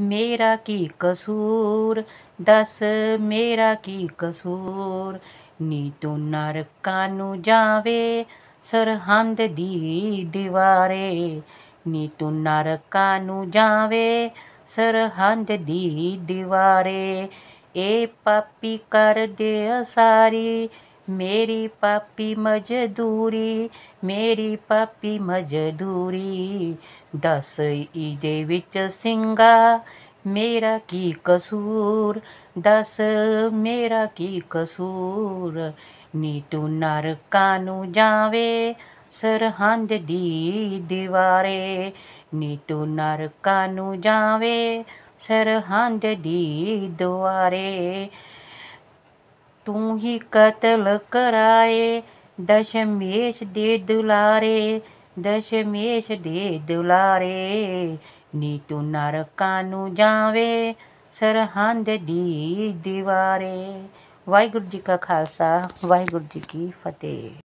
ਮੇਰਾ ਕੀ ਕਸੂਰ ਦੱਸ ਮੇਰਾ ਕੀ ਕਸੂਰ ਨੀ ਤੂੰ ਨਰਕਾਂ ਨੂੰ ਜਾਵੇ ਸਰਹੰਦ ਦੀ ਦੀਵਾਰੇ ਨੀ ਤੂੰ ਨਰਕਾਂ ਨੂੰ ਜਾਵੇ ਸਰਹੰਦ ਦੀ ਦੀਵਾਰੇ ਇਹ ਪਾਪੀ ਕਰਦੇ ਅਸਾਰੀ ਮੇਰੀ ਪਾਪੀ ਮਜਦੂਰੀ ਮੇਰੀ ਪਾਪੀ ਮਜਦੂਰੀ ਦੱਸ ਇਹਦੇ ਵਿੱਚ ਸਿੰਘਾ ਮੇਰਾ ਕੀ ਕਸੂਰ ਦੱਸ ਮੇਰਾ ਕੀ ਕਸੂਰ ਨੀ ਤੂੰ ਨਰਕਾਂ ਨੂੰ ਜਾਵੇ ਸਰਹੰਦ ਦੀ ਦੀਵਾਰੇ ਨੀ ਤੂੰ ਨਰਕਾਂ ਨੂੰ ਜਾਵੇ ਸਰਹੰਦ ਦੀ ਦੁਆਰੇ ਤੂੰ ਹੀ ਕਤਲ ਕਰਾਏ ਦਸ਼ਮੇਸ਼ ਦੇ ਦੁਲਾਰੇ ਦਸ਼ਮੇਸ਼ ਦੇ ਦੁਲਾਰੇ ਨੀ ਤੂੰ ਨਰਕਾਂ ਨੂੰ ਜਾਵੇ ਸਰਹੰਦ ਦੀ ਦੀਵਾਰੇ ਵਾਹਿਗੁਰੂ ਜੀ ਕਾ ਖਾਲਸਾ ਵਾਹਿਗੁਰੂ ਜੀ ਕੀ ਫਤਿਹ